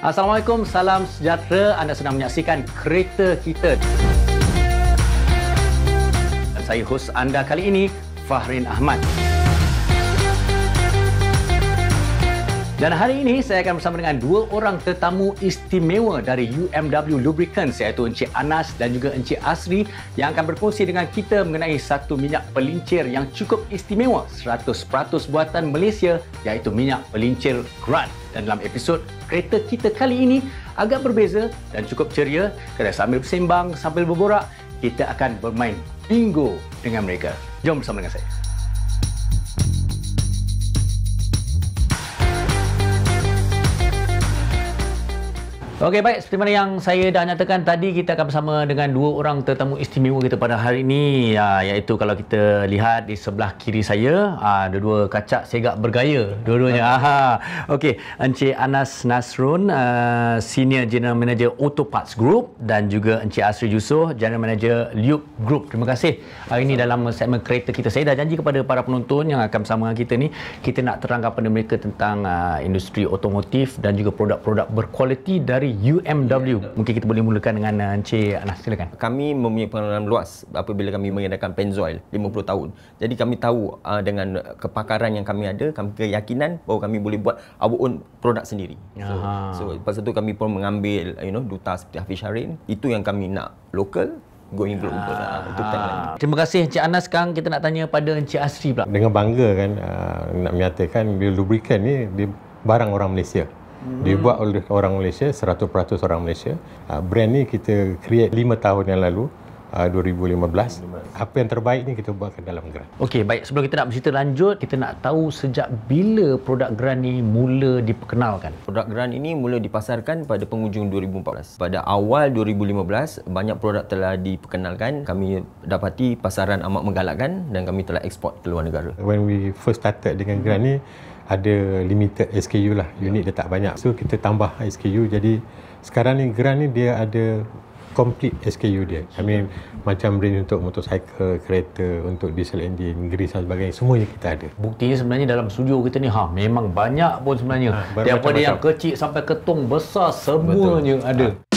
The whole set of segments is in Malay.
Assalamualaikum, salam sejahtera. Anda sedang menyaksikan kereta kita. Dan saya hos anda kali ini, Fahrin Ahmad. Dan hari ini saya akan bersama dengan dua orang tetamu istimewa dari UMW Lubricants iaitu Encik Anas dan juga Encik Asri yang akan berkongsi dengan kita mengenai satu minyak pelincir yang cukup istimewa 100% buatan Malaysia iaitu minyak pelincir Grant. Dan dalam episod kereta kita kali ini agak berbeza dan cukup ceria kerana sambil bersembang, sambil berborak kita akan bermain bingo dengan mereka. Jom bersama dengan saya. Okey baik seperti mana yang saya dah nyatakan tadi kita akan bersama dengan dua orang tetamu istimewa kita pada hari ini ya, iaitu kalau kita lihat di sebelah kiri saya ada ah, dua kacak segak bergaya dua-duanya. Aha. Okey Encik Anas Nasrun uh, Senior General Manager Auto Parts Group dan juga Encik Asri Yusof General Manager Lube Group. Terima kasih. Hari ini dalam segmen kereta kita saya dah janji kepada para penonton yang akan bersama dengan kita ni kita nak terangkan kepada mereka tentang uh, industri otomotif dan juga produk-produk berkualiti dari UMW. Yeah. Mungkin kita boleh mulakan dengan uh, Encik Anas. Silakan. Kami mempunyai pengalaman luas apabila kami mengadakan Penzoil 50 tahun. Jadi kami tahu uh, dengan kepakaran yang kami ada, kami keyakinan bahawa kami boleh buat our own produk sendiri. So, Aha. so lepas itu kami pun mengambil you know duta seperti Hafiz Syarin. Itu yang kami nak local going global lah. Itu Terima kasih Encik Anas. Sekarang kita nak tanya pada Encik Asri pula. Dengan bangga kan uh, nak menyatakan lubricant ni dia barang orang Malaysia. Mhm. dibuat oleh orang Malaysia 100% orang Malaysia ah, brand ni kita create 5 tahun yang lalu 2015. Ah, Apa yang terbaik ni kita buat ke dalam Grand. Okey, baik. Sebelum kita nak bercerita lanjut, kita nak tahu sejak bila produk Grand ni mula diperkenalkan. Produk Grand ini mula dipasarkan pada penghujung 2014. Pada awal 2015, banyak produk telah diperkenalkan. Kami dapati pasaran amat menggalakkan dan kami telah ekspor ke luar negara. When we first started dengan Grand ni, ada limited SKU lah. Unit yeah. dia tak banyak. So, kita tambah SKU. Jadi, sekarang ni Grand ni dia ada complete SKU dia. I mean macam range untuk motosikal, kereta, untuk diesel engine, grease dan sebagainya, semuanya kita ada. Buktinya sebenarnya dalam studio kita ni ha memang banyak pun sebenarnya. Ha, Daripada yang kecil sampai ketung besar semuanya Betul. ada. Ha.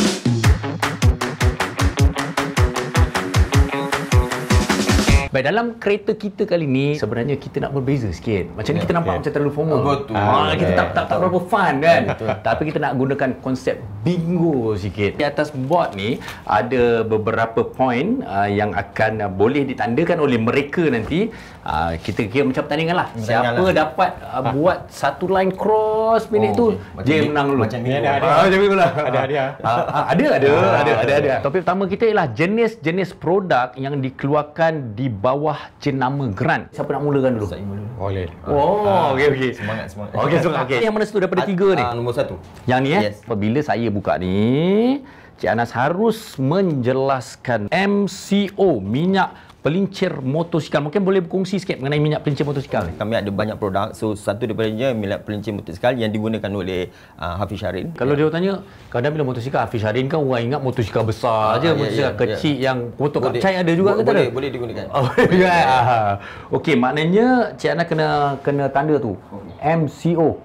Baik, dalam kereta kita kali ni sebenarnya kita nak berbeza sikit. Macam ni ya, kita nampak okay. Ya. macam terlalu formal. Oh, betul. Ha, kita tak tak tak berapa fun kan. Betul. Tapi kita nak gunakan konsep bingo sikit. Di atas board ni ada beberapa point uh, yang akan uh, boleh ditandakan oleh mereka nanti. Uh, kita kira macam pertandingan lah. Siapa lah. dapat uh, buat satu line cross minit oh, tu, okay. dia menang dulu. Macam minggu lah. Ada, ah, ada, ada. Ah, ah, ada, ada. Ada, ada. ada, ada, ada. Topik pertama kita ialah jenis-jenis produk yang dikeluarkan di bawah jenama grant. Siapa nak mulakan dulu? Saya mula. Boleh. Oh, okey, okey. Semangat, semangat. Okey, semangat. Okay. Yang mana satu daripada tiga ni? Nombor satu. Yang ni eh? Yes. Bila saya buka ni, Cik Anas harus menjelaskan MCO, minyak pelincir motosikal. Mungkin boleh berkongsi sikit mengenai minyak pelincir motosikal. Kami ada banyak produk. So, satu daripadanya minyak pelincir motosikal yang digunakan oleh uh, Hafiz Syarin. Kalau yeah. dia tanya, kadang bila motosikal Hafiz Syarin kan orang ingat motosikal besar ah, je, yeah, ya, motosikal yeah, kecil yeah. yang motor boleh. kapcai ada juga Bo- kata boleh, boleh digunakan. Oh, boleh digunakan. Ya, yeah. Ya. Okey, maknanya Cik Anas kena, kena tanda tu. MCO.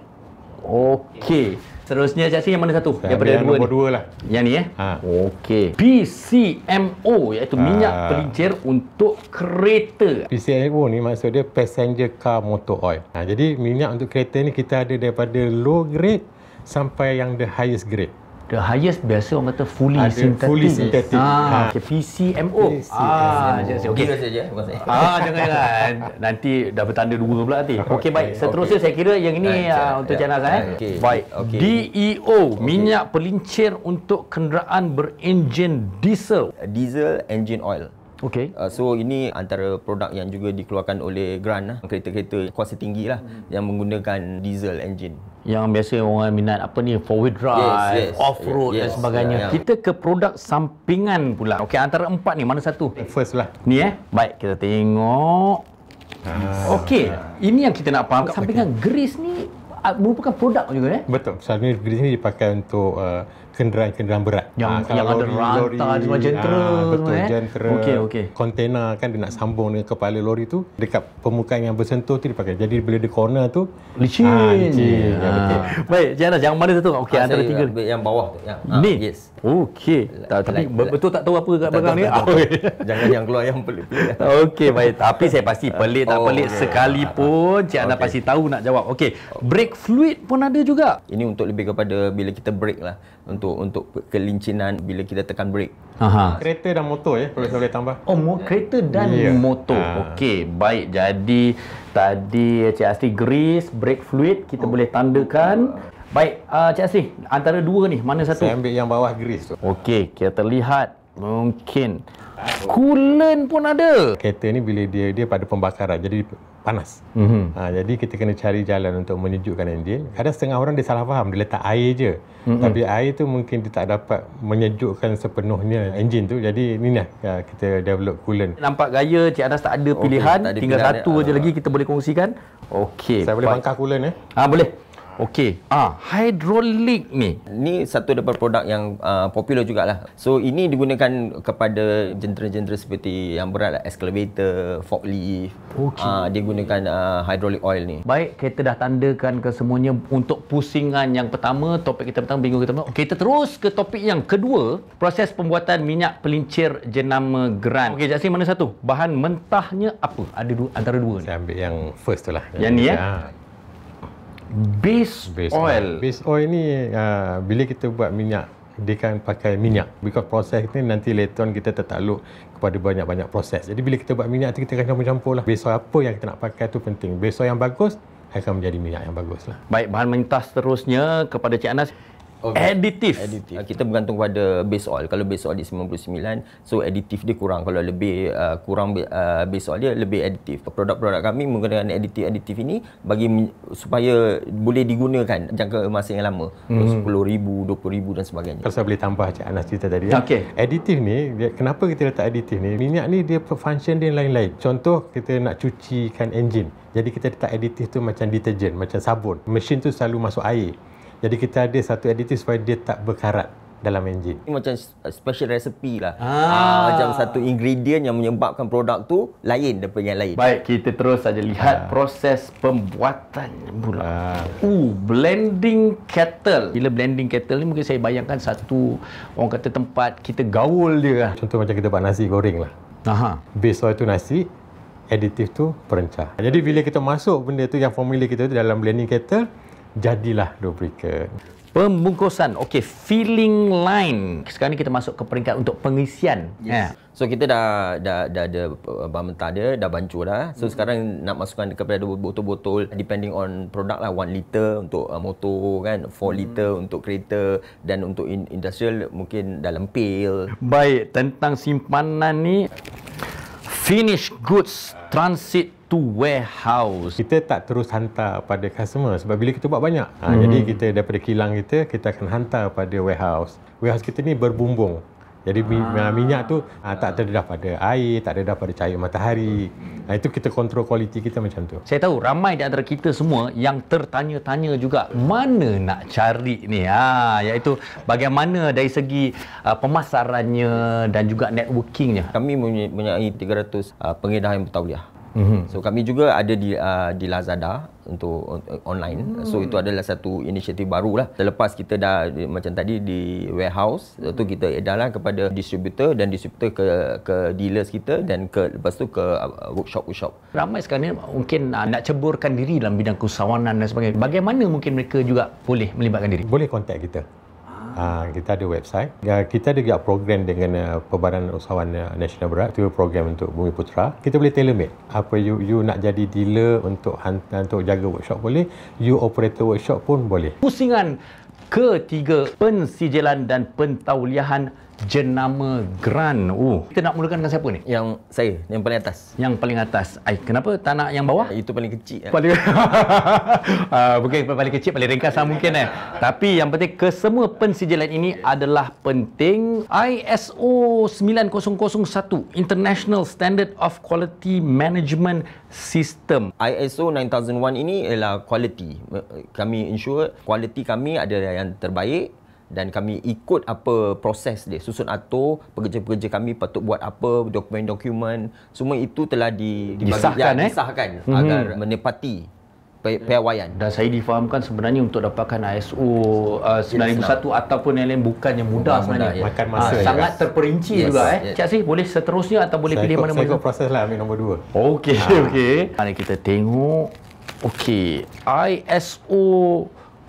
Okey. Okay. Seterusnya saksi yang mana satu? Saya yang yang dua nombor ni. dua lah. Yang ni eh? Ha. Okey. PCMO iaitu ha. minyak pelincir untuk kereta. PCMO ni maksud dia passenger car motor oil. Ha, jadi minyak untuk kereta ni kita ada daripada low grade sampai yang the highest grade the highest biasa orang kata fully ada synthetic. Fully synthetic. Ah, ha. okay, PCMO. PCMO. Ah, okey. Okey saja, eh, bukan saya. Ah, jangan Nanti dah bertanda dua pula nanti. Okey, okay, baik. Seterusnya okay. saya kira yang ini right, uh, ah, untuk ya. channel saya. Eh. Okey. Baik. Okay. DEO, okay. minyak pelincir untuk kenderaan berenjin diesel. Diesel engine oil. Okay. Uh, ah, so ini antara produk yang juga dikeluarkan oleh Grand lah. kereta-kereta kuasa tinggi lah mm. yang menggunakan diesel engine. Yang biasa orang minat apa ni four wheel drive, yes, yes, off road yes, dan sebagainya. Yeah, yeah. Kita ke produk sampingan pula. Okay, antara empat ni mana satu? First lah. Ni eh. Baik kita tengok. Ah, Okey, okay. ini yang kita nak faham. Sampingan okay. Grace ni ah, merupakan produk juga eh. Betul. Selalunya Grace ni dipakai untuk uh, kenderaan-kenderaan berat. Yang, ha, yang lori, ada lori, semua jentera. Ha, betul, jentera. Eh? Okay, okay. Kontena kan dia nak sambung dengan kepala lori tu. Dekat permukaan yang bersentuh tu dia pakai. Jadi bila dia corner tu. Licin. Ha, licin. Ha. Ha. Baik, Cik Anas, yang mana satu? Okey, ha, antara tiga. Yang bawah tu. Yang, ha, ni? Yes. Okey. Tapi betul tak tahu apa kat barang ni? Jangan yang keluar yang pelik. Okey, baik. Tapi saya pasti pelik tak oh, pelik ya. sekalipun. Cik Anas pasti tahu nak jawab. Okey. Break fluid pun ada juga. Ini untuk lebih kepada bila kita break lah. Untuk untuk untuk kelincinan bila kita tekan brake. Aha. Kereta dan motor ya, boleh saya boleh tambah. Oh, mo- kereta dan yeah. motor. Ha. Okey, baik. Jadi tadi Cik Asri grease, brake fluid kita oh. boleh tandakan. Baik, uh, Cik Asri, antara dua ni, mana satu? Saya ambil yang bawah grease tu. Okey, kita terlihat mungkin coolant pun ada. Kereta ni bila dia dia pada pembakaran. Jadi panas. Mm-hmm. Ha, jadi kita kena cari jalan untuk menyejukkan enjin. Kadang setengah orang dia salah faham, dia letak air je. Mm-hmm. Tapi air tu mungkin dia tak dapat menyejukkan sepenuhnya enjin tu. Jadi ni lah ya, kita develop coolant. Nampak gaya Cik Anas tak ada pilihan, okay, tak ada tinggal pilihan satu eh. je ah. lagi kita boleh kongsikan. Okey. Saya boleh bangkah coolant eh? Ah ha, boleh. Okey. Ah, hidrolik ni. Ni satu daripada produk yang uh, popular jugalah. So ini digunakan kepada jentera-jentera seperti yang berat lah, excavator, forklift. Okey. Ah, uh, dia gunakan uh, hydraulic oil ni. Baik, kita dah tandakan ke semuanya untuk pusingan yang pertama, topik kita pertama bingung kita. Okey, Kita terus ke topik yang kedua, proses pembuatan minyak pelincir jenama Grand. Okey, jadi mana satu? Bahan mentahnya apa? Ada dua, antara dua ni. Saya ambil yang first tu lah. Yang, yang ni eh. Ya base, base oil. oil. Base oil ni uh, bila kita buat minyak dia kan pakai minyak because proses ni nanti later on kita tertakluk kepada banyak-banyak proses jadi bila kita buat minyak tu kita akan campur-campur lah besok apa yang kita nak pakai tu penting Base oil yang bagus akan menjadi minyak yang bagus lah baik bahan mentas seterusnya kepada Cik Anas Okay. Additive. additive. Kita bergantung pada base oil. Kalau base oil di 99, so additif dia kurang. Kalau lebih uh, kurang uh, base oil dia, lebih additif. Produk-produk kami menggunakan additif additive ini bagi supaya boleh digunakan jangka masa yang lama. Hmm. 10,000, 20,000 dan sebagainya. Kalau saya boleh tambah Cik Anas cerita tadi. Okay. Ya. Additive ni, dia, kenapa kita letak additif ni? Minyak ni dia function dia lain-lain. Contoh, kita nak cucikan enjin. Jadi kita letak additif tu macam detergent, macam sabun. Mesin tu selalu masuk air. Jadi kita ada satu additive supaya dia tak berkarat dalam enjin. Ini macam uh, special recipe lah. Ah. Ah, macam satu ingredient yang menyebabkan produk tu lain daripada yang lain. Baik, kita terus saja lihat ah. proses pembuatan pula. Ah. Uh, blending kettle. Bila blending kettle ni mungkin saya bayangkan satu orang kata tempat kita gaul dia lah. Contoh macam kita buat nasi goreng lah. Aha. Base oil tu nasi, additive tu perencah. Jadi bila kita masuk benda tu yang formula kita tu dalam blending kettle, jadilah duplikat. Pembungkusan, okey, filling line. Sekarang ni kita masuk ke peringkat untuk pengisian. Yes. Yeah. Ha. So kita dah dah dah ada uh, bahan mentah dia, dah bancuh dah. So mm sekarang nak masukkan kepada botol-botol depending on product lah 1 liter untuk uh, motor kan, 4 mm liter untuk kereta dan untuk industrial mungkin dalam pail. Baik, tentang simpanan ni finished goods transit to warehouse. Kita tak terus hantar pada customer sebab bila kita buat banyak. Mm-hmm. Ha, hmm. jadi kita daripada kilang kita kita akan hantar pada warehouse. Warehouse kita ni berbumbung. Jadi ah. ah. minyak tu ah. tak terdedah pada air, tak terdedah pada cahaya matahari. Hmm. Itu kita kontrol kualiti kita macam tu. Saya tahu ramai di antara kita semua yang tertanya-tanya juga mana nak cari ni. Ha, iaitu bagaimana dari segi uh, pemasarannya dan juga networkingnya. Kami mempunyai 300 uh, pengedar yang bertauliah. Mm-hmm. So kami juga ada di uh, di Lazada untuk uh, online. Mm. So itu adalah satu inisiatif baru lah. Selepas kita dah macam tadi di warehouse, mm. tu kita edarlah kepada distributor dan distributor ke ke dealers kita dan ke lepas tu ke uh, workshop workshop. Ramai sekarang ni mungkin uh, nak ceburkan diri dalam bidang keusahawanan dan sebagainya. Bagaimana mungkin mereka juga boleh melibatkan diri? Boleh kontak kita Ah, kita ada website. Uh, kita ada juga program dengan uh, ah, Perbadan Usahawan uh, Nasional Berat. Itu program untuk Bumi Putra. Kita boleh tailor-made. Apa you, you nak jadi dealer untuk untuk jaga workshop boleh. You operator workshop pun boleh. Pusingan ketiga pensijilan dan pentauliahan jenama Grand. Uh. Kita nak mulakan dengan siapa ni? Yang saya, yang paling atas. Yang paling atas. Ai, kenapa tak nak yang bawah? itu paling kecil. Ya. Paling... uh, ah, bukan paling kecil, paling ringkas lah mungkin. Eh. Tapi yang penting, kesemua pensijilan ini adalah penting. ISO 9001, International Standard of Quality Management System. ISO 9001 ini ialah quality. Eh, kami ensure quality kami adalah yang terbaik dan kami ikut apa proses dia susun atur pekerja-pekerja kami patut buat apa dokumen-dokumen semua itu telah di, disahkan, ya, eh? disahkan hmm. agar menepati piawaian dan saya difahamkan sebenarnya untuk dapatkan ISO uh, 9001 ataupun yang lain yang mudah sebenarnya mudah, ya. makan masa ha, ya. sangat terperinci yes. juga eh. Cik Asri boleh seterusnya atau boleh saya pilih mana-mana saya ikut proses lah ambil nombor dua. Okey, ha. Ah. okay. mari kita tengok Okey, ISO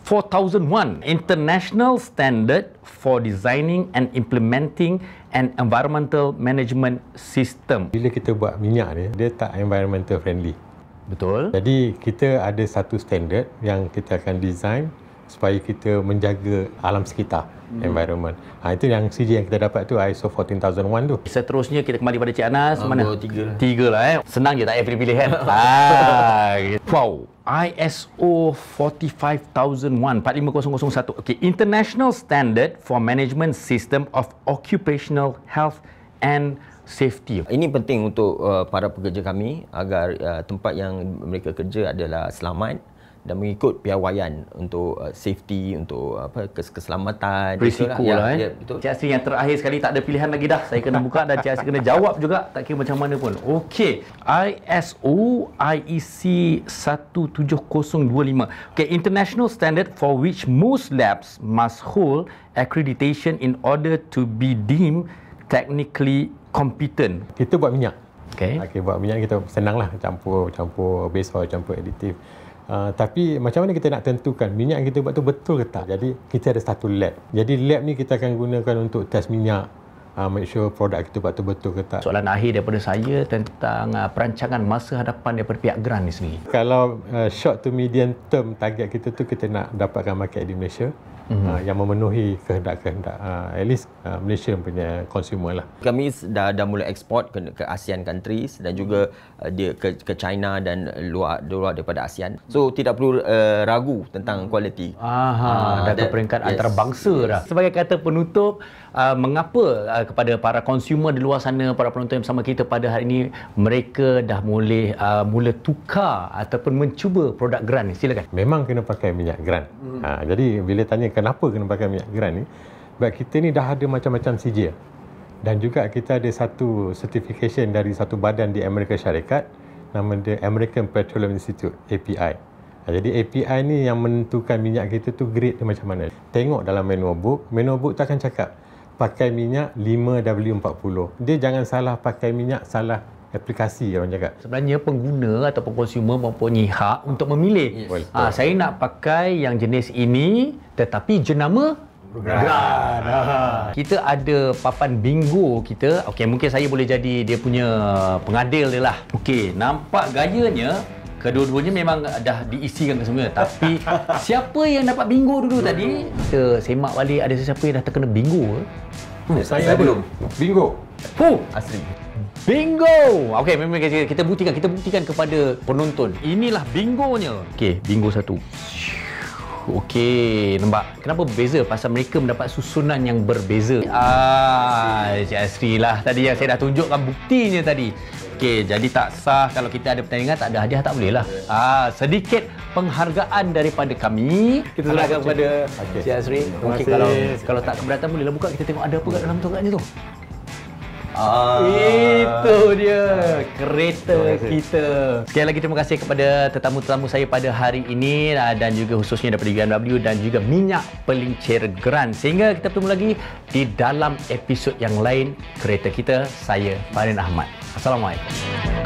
4001 International Standard for Designing and Implementing an Environmental Management System. Bila kita buat minyak ni, dia tak environmental friendly. Betul. Jadi kita ada satu standard yang kita akan design supaya kita menjaga alam sekitar hmm. environment. Ha, itu yang CG yang kita dapat tu ISO 14001 tu. Seterusnya kita kembali pada Cik Anas. Ah, mana? tiga lah. Tiga lah eh. Senang je tak payah pilih-pilih kan? Ah, wow. ISO 45001 45001 okay international standard for management system of occupational health and safety. Ini penting untuk uh, para pekerja kami agar uh, tempat yang mereka kerja adalah selamat dan mengikut piawaian untuk uh, safety untuk uh, apa keselamatan risiko ya, lah, lah ya, eh. betul. yang terakhir sekali tak ada pilihan lagi dah saya kena buka dan Cik Asri kena jawab juga tak kira macam mana pun Okey, ISO IEC 17025 Okey, international standard for which most labs must hold accreditation in order to be deemed technically competent kita buat minyak Okay. okay buat minyak kita senang lah campur campur base oil campur additive Uh, tapi macam mana kita nak tentukan minyak yang kita buat tu betul ke tak? Jadi kita ada satu lab. Jadi lab ni kita akan gunakan untuk test minyak uh, make sure produk kita buat tu betul ke tak. Soalan akhir daripada saya tentang uh, perancangan masa hadapan daripada pihak Grand ni sendiri. Kalau uh, short to medium term target kita tu kita nak dapatkan market di Malaysia mm-hmm. uh, yang memenuhi kehendak-kehendak uh, at least uh, Malaysia punya consumer lah. Kami dah dah mula ekspor ke, ke ASEAN countries dan juga uh, dia ke ke China dan luar luar daripada ASEAN. So tidak perlu uh, ragu tentang kualiti. Mhm. Aha uh, dah ke peringkat yes, antarabangsa yes. dah. Sebagai kata penutup uh, mengapa uh, kepada para consumer di luar sana para penonton yang bersama kita pada hari ini mereka dah boleh uh, mula tukar ataupun mencuba produk Gran ni silakan memang kena pakai minyak Gran hmm. ha, jadi bila tanya kenapa kena pakai minyak Gran ni sebab kita ni dah ada macam-macam sijil dan juga kita ada satu certification dari satu badan di Amerika Syarikat nama dia American Petroleum Institute API ha, jadi API ni yang menentukan minyak kita tu grade dia macam mana. Tengok dalam manual book, manual book tu akan cakap pakai minyak 5W40. Dia jangan salah pakai minyak, salah aplikasi orang cakap. Sebenarnya pengguna atau consumer mempunyai hak untuk memilih. Yes. Ha, saya nak pakai yang jenis ini tetapi jenama gran. Ah. Kita ada papan bingo kita. Okey, mungkin saya boleh jadi dia punya pengadil dia lah. Okey, nampak gayanya Kedua-duanya memang dah diisikan ke semua. Tapi siapa yang dapat bingo dulu Duh, tadi? Kita semak balik ada siapa yang dah terkena bingo ke? Hmm, saya, saya belum. Bingo. Fuh, asli. Bingo! Okey, memang kita, buktikan, kita buktikan kepada penonton. Inilah bingonya. Okey, bingo satu. Okey, nampak? Kenapa berbeza? Pasal mereka mendapat susunan yang berbeza. Ah, Encik Asri lah tadi yang saya dah tunjukkan buktinya tadi. Okey, jadi tak sah kalau kita ada pertandingan tak ada hadiah tak boleh lah. Yeah. Ah, sedikit penghargaan daripada kami. Kita serahkan kepada okay. Cik Azri. Mungkin okay, kalau kalau tak keberatan boleh lah buka kita tengok ada apa kat dalam tu kat tu. Ah. Itu dia kereta kita. Sekali lagi terima kasih kepada tetamu-tetamu saya pada hari ini ah, dan juga khususnya daripada GMW dan juga Minyak Pelincir Grand. Sehingga kita bertemu lagi di dalam episod yang lain kereta kita saya Farin Ahmad. আসসালামু আলাইকুম